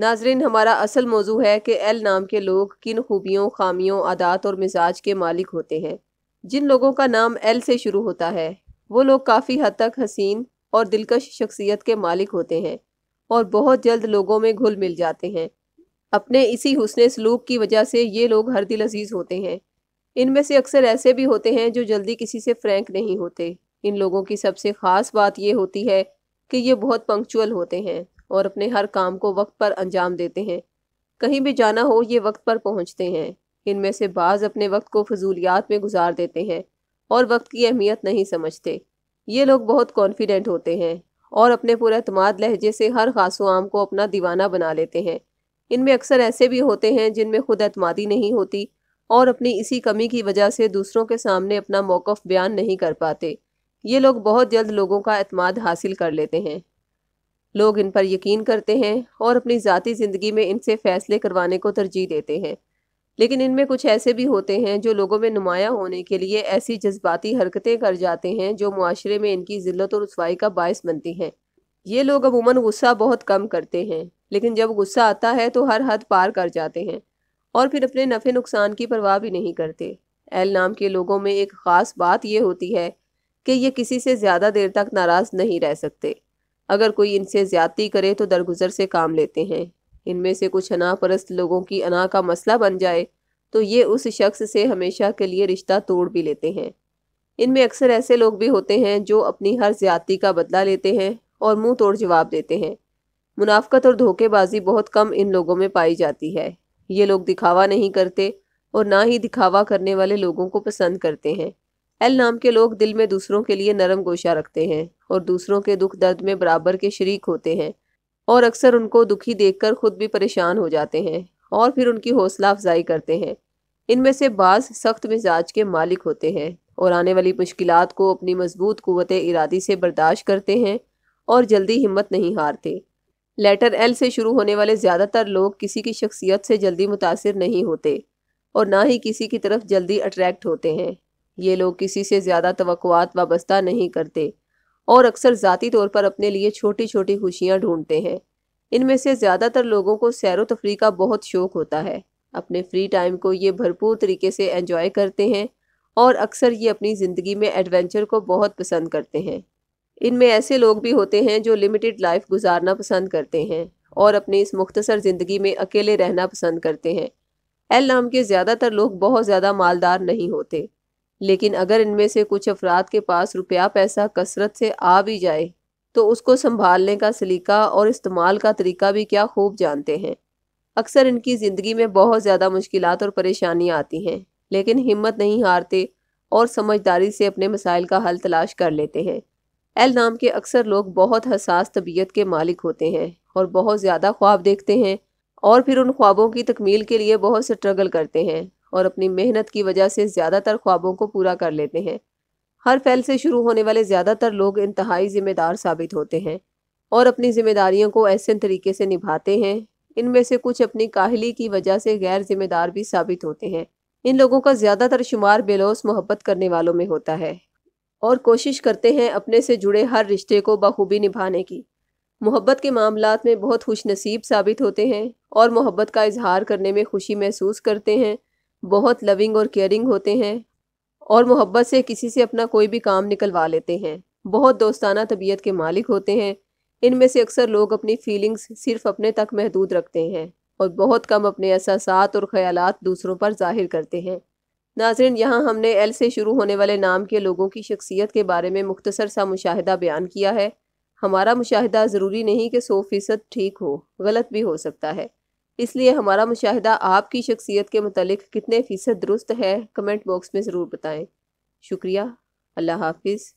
नाजरीन हमारा असल मौजू है कि एल नाम के लोग किन खूबियों खामियों आदात और मिजाज के मालिक होते हैं जिन लोगों का नाम एल से शुरू होता है वो लोग काफ़ी हद तक हसीन और दिलकश शख्सियत के मालिक होते हैं और बहुत जल्द लोगों में घुल मिल जाते हैं अपने इसी हुसन सलूक की वजह से ये लोग हर दिल अजीज़ होते हैं इनमें से अक्सर ऐसे भी होते हैं जो जल्दी किसी से फ्रैंक नहीं होते इन लोगों की सबसे ख़ास बात यह होती है कि ये बहुत पंक्चुअल होते हैं और अपने हर काम को वक्त पर अंजाम देते हैं कहीं भी जाना हो ये वक्त पर पहुंचते हैं इनमें से बाज़ अपने वक्त को फजूलियात में गुजार देते हैं और वक्त की अहमियत नहीं समझते ये लोग बहुत कॉन्फिडेंट होते हैं और अपने पूरे अतमाद लहजे से हर खासो आम को अपना दीवाना बना लेते हैं इनमें अक्सर ऐसे भी होते हैं जिनमें खुद अतमादी नहीं होती और अपनी इसी कमी की वजह से दूसरों के सामने अपना मौक़ बयान नहीं कर पाते ये लोग बहुत जल्द लोगों का अतमाद हासिल कर लेते हैं लोग इन पर यकीन करते हैं और अपनी ज़ाती ज़िंदगी में इनसे फ़ैसले करवाने को तरजीह देते हैं लेकिन इनमें कुछ ऐसे भी होते हैं जो लोगों में नुमाया होने के लिए ऐसी जज्बाती हरकतें कर जाते हैं जो माशरे में इनकी ज़िलत और रसवाई का बायस बनती हैं ये लोग अमूमन गुस्सा बहुत कम करते हैं लेकिन जब गुस्सा आता है तो हर हद पार कर जाते हैं और फिर अपने नफ़े नुकसान की परवाह भी नहीं करते एल नाम के लोगों में एक ख़ास बात यह होती है कि ये किसी से ज़्यादा देर तक नाराज़ नहीं रह सकते अगर कोई इनसे ज्यादती करे तो दरगुजर से काम लेते हैं इनमें से कुछ अना परस्त लोगों की अना का मसला बन जाए तो ये उस शख्स से हमेशा के लिए रिश्ता तोड़ भी लेते हैं इनमें अक्सर ऐसे लोग भी होते हैं जो अपनी हर ज्यादती का बदला लेते हैं और मुंह तोड़ जवाब देते हैं मुनाफ्त और धोखेबाजी बहुत कम इन लोगों में पाई जाती है ये लोग दिखावा नहीं करते और ना ही दिखावा करने वाले लोगों को पसंद करते हैं एल नाम के लोग दिल में दूसरों के लिए नरम गोशा रखते हैं और दूसरों के दुख दर्द में बराबर के शरीक होते हैं और अक्सर उनको दुखी देखकर खुद भी परेशान हो जाते हैं और फिर उनकी हौसला अफजाई करते हैं इनमें से बाज सख्त मिजाज के मालिक होते हैं और आने वाली मुश्किल को अपनी मजबूत कुत इरादी से बर्दाश्त करते हैं और जल्दी हिम्मत नहीं हारते लेटर एल से शुरू होने वाले ज़्यादातर लोग किसी की शख्सियत से जल्दी मुतासर नहीं होते और ना ही किसी की तरफ जल्दी अट्रैक्ट होते हैं ये लोग किसी से ज़्यादा तवक़ात वाबस्ता नहीं करते और अक्सर ज़ाती तौर पर अपने लिए छोटी छोटी खुशियाँ ढूंढते हैं इनमें से ज़्यादातर लोगों को सैर तफरी का बहुत शौक होता है अपने फ्री टाइम को ये भरपूर तरीके से एंजॉय करते हैं और अक्सर ये अपनी ज़िंदगी में एडवेंचर को बहुत पसंद करते हैं इनमें ऐसे लोग भी होते हैं जो लिमिटेड लाइफ गुजारना पसंद करते हैं और अपनी इस मुख्तसर ज़िंदगी में अकेले रहना पसंद करते हैं एल नाम के ज़्यादातर लोग बहुत ज़्यादा मालदार नहीं होते लेकिन अगर इनमें से कुछ अफराद के पास रुपया पैसा कसरत से आ भी जाए तो उसको संभालने का सलीका और इस्तेमाल का तरीका भी क्या खूब जानते हैं अक्सर इनकी ज़िंदगी में बहुत ज़्यादा मुश्किल और परेशानियाँ आती हैं लेकिन हिम्मत नहीं हारते और समझदारी से अपने मसाइल का हल तलाश कर लेते हैं एल नाम के अक्सर लोग बहुत हसास तबीयत के मालिक होते हैं और बहुत ज़्यादा ख्वाब देखते हैं और फिर उन ख्वाबों की तकमील के लिए बहुत स्ट्रगल करते हैं और अपनी मेहनत की वजह से ज़्यादातर ख्वाबों को पूरा कर लेते हैं हर फैल से शुरू होने वाले ज़्यादातर लोग इंतहाई ज़िम्मेदार साबित होते हैं और अपनी जिम्मेदारियों को ऐसे तरीके से निभाते हैं इनमें से कुछ अपनी काहली की वजह से गैर जिम्मेदार भी साबित होते हैं इन लोगों का ज़्यादातर शुमार बेलोस मोहब्बत करने वालों में होता है और कोशिश करते हैं अपने से जुड़े हर रिश्ते को बखूबी निभाने की मोहब्बत के मामलों में बहुत खुशनसीब साबित होते हैं और मोहब्बत का इजहार करने में खुशी महसूस करते हैं बहुत लविंग और केयरिंग होते हैं और मोहब्बत से किसी से अपना कोई भी काम निकलवा लेते हैं बहुत दोस्ताना तबीयत के मालिक होते हैं इनमें से अक्सर लोग अपनी फीलिंग्स सिर्फ अपने तक महदूद रखते हैं और बहुत कम अपने एहसास और ख्याल दूसरों पर जाहिर करते हैं नाजरन यहाँ हमने एल से शुरू होने वाले नाम के लोगों की शख्सियत के बारे में मुख्तसर सा मुशाह बयान किया है हमारा मुशाह ज़रूरी नहीं कि सौ फ़ीसद ठीक हो गलत भी हो सकता है इसलिए हमारा मुशाहिदा आपकी शख्सियत के मतलब कितने फ़ीसद दुरुस्त है कमेंट बॉक्स में ज़रूर बताएं शुक्रिया अल्लाह हाफिज़